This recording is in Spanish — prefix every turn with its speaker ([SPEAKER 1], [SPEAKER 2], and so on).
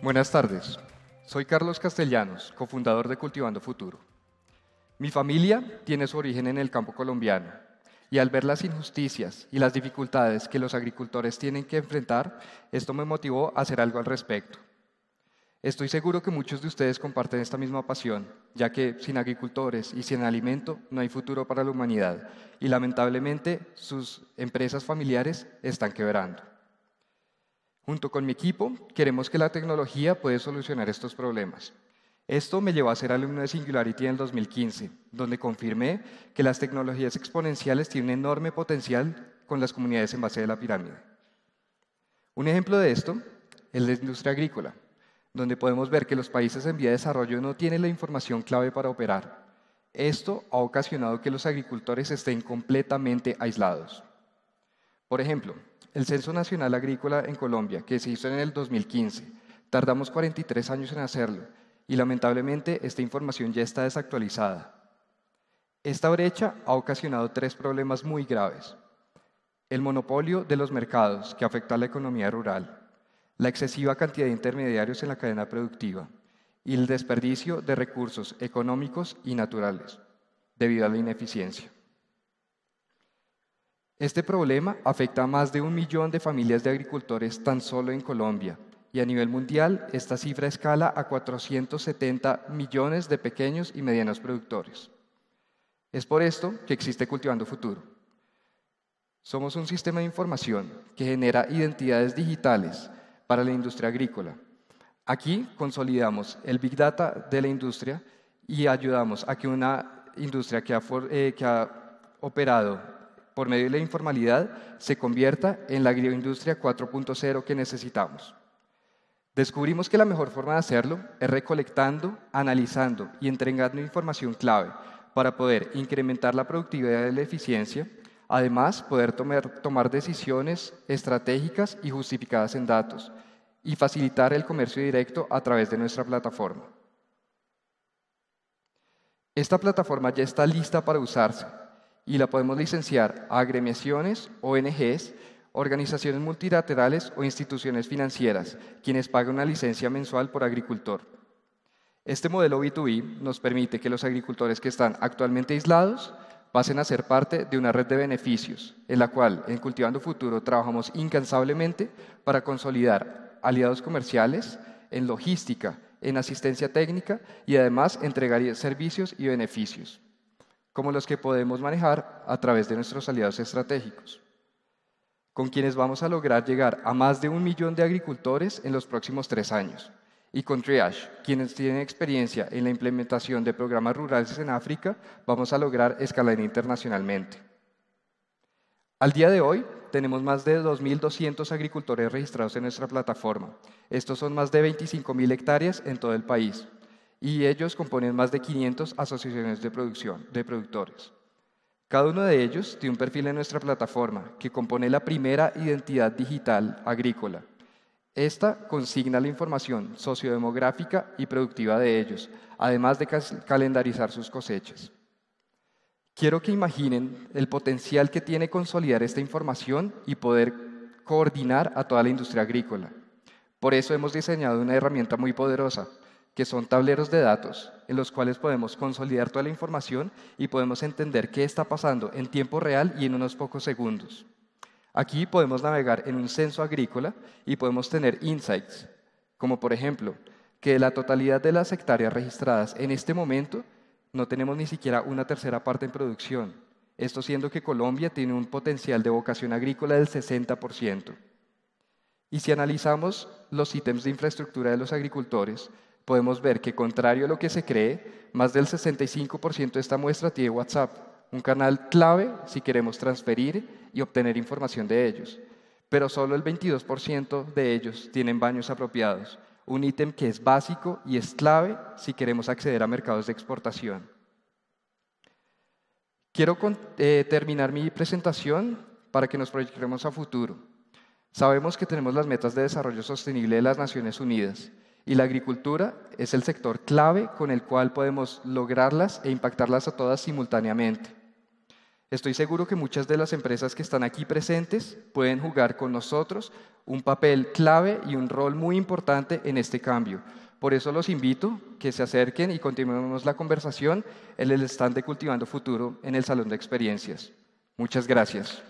[SPEAKER 1] Buenas tardes. Soy Carlos Castellanos, cofundador de Cultivando Futuro. Mi familia tiene su origen en el campo colombiano y al ver las injusticias y las dificultades que los agricultores tienen que enfrentar, esto me motivó a hacer algo al respecto. Estoy seguro que muchos de ustedes comparten esta misma pasión, ya que sin agricultores y sin alimento no hay futuro para la humanidad y lamentablemente sus empresas familiares están quebrando. Junto con mi equipo, queremos que la tecnología puede solucionar estos problemas. Esto me llevó a ser alumno de Singularity en el 2015, donde confirmé que las tecnologías exponenciales tienen un enorme potencial con las comunidades en base de la pirámide. Un ejemplo de esto es la industria agrícola, donde podemos ver que los países en vía de desarrollo no tienen la información clave para operar. Esto ha ocasionado que los agricultores estén completamente aislados. Por ejemplo, el Censo Nacional Agrícola en Colombia, que se hizo en el 2015, tardamos 43 años en hacerlo y lamentablemente esta información ya está desactualizada. Esta brecha ha ocasionado tres problemas muy graves. El monopolio de los mercados, que afecta a la economía rural, la excesiva cantidad de intermediarios en la cadena productiva y el desperdicio de recursos económicos y naturales, debido a la ineficiencia. Este problema afecta a más de un millón de familias de agricultores tan solo en Colombia y a nivel mundial esta cifra escala a 470 millones de pequeños y medianos productores. Es por esto que existe Cultivando Futuro. Somos un sistema de información que genera identidades digitales para la industria agrícola. Aquí consolidamos el Big Data de la industria y ayudamos a que una industria que ha, eh, operado por medio de la informalidad, se convierta en la agroindustria 4.0 que necesitamos. Descubrimos que la mejor forma de hacerlo es recolectando, analizando y entregando información clave para poder incrementar la productividad y la eficiencia, además poder tomar, tomar decisiones estratégicas y justificadas en datos y facilitar el comercio directo a través de nuestra plataforma. Esta plataforma ya está lista para usarse y la podemos licenciar a agremiaciones, ONGs, organizaciones multilaterales o instituciones financieras, quienes pagan una licencia mensual por agricultor. Este modelo B2B nos permite que los agricultores que están actualmente aislados pasen a ser parte de una red de beneficios, en la cual en Cultivando Futuro trabajamos incansablemente para consolidar aliados comerciales en logística, en asistencia técnica y además entregar servicios y beneficios como los que podemos manejar a través de nuestros aliados estratégicos, con quienes vamos a lograr llegar a más de un millón de agricultores en los próximos tres años, y con Triage, quienes tienen experiencia en la implementación de programas rurales en África, vamos a lograr escalar internacionalmente. Al día de hoy, tenemos más de 2.200 agricultores registrados en nuestra plataforma. Estos son más de 25.000 hectáreas en todo el país y ellos componen más de 500 asociaciones de producción de productores. Cada uno de ellos tiene un perfil en nuestra plataforma que compone la primera identidad digital agrícola. Esta consigna la información sociodemográfica y productiva de ellos, además de calendarizar sus cosechas. Quiero que imaginen el potencial que tiene consolidar esta información y poder coordinar a toda la industria agrícola. Por eso hemos diseñado una herramienta muy poderosa, que son tableros de datos en los cuales podemos consolidar toda la información y podemos entender qué está pasando en tiempo real y en unos pocos segundos. Aquí podemos navegar en un censo agrícola y podemos tener insights, como por ejemplo, que la totalidad de las hectáreas registradas en este momento no tenemos ni siquiera una tercera parte en producción, esto siendo que Colombia tiene un potencial de vocación agrícola del 60%. Y si analizamos los ítems de infraestructura de los agricultores, podemos ver que, contrario a lo que se cree, más del 65% de esta muestra tiene WhatsApp, un canal clave si queremos transferir y obtener información de ellos. Pero solo el 22% de ellos tienen baños apropiados, un ítem que es básico y es clave si queremos acceder a mercados de exportación. Quiero eh, terminar mi presentación para que nos proyectemos a futuro. Sabemos que tenemos las metas de desarrollo sostenible de las Naciones Unidas y la agricultura es el sector clave con el cual podemos lograrlas e impactarlas a todas simultáneamente. Estoy seguro que muchas de las empresas que están aquí presentes pueden jugar con nosotros un papel clave y un rol muy importante en este cambio. Por eso los invito que se acerquen y continuemos la conversación en el stand de Cultivando Futuro en el Salón de Experiencias. Muchas gracias.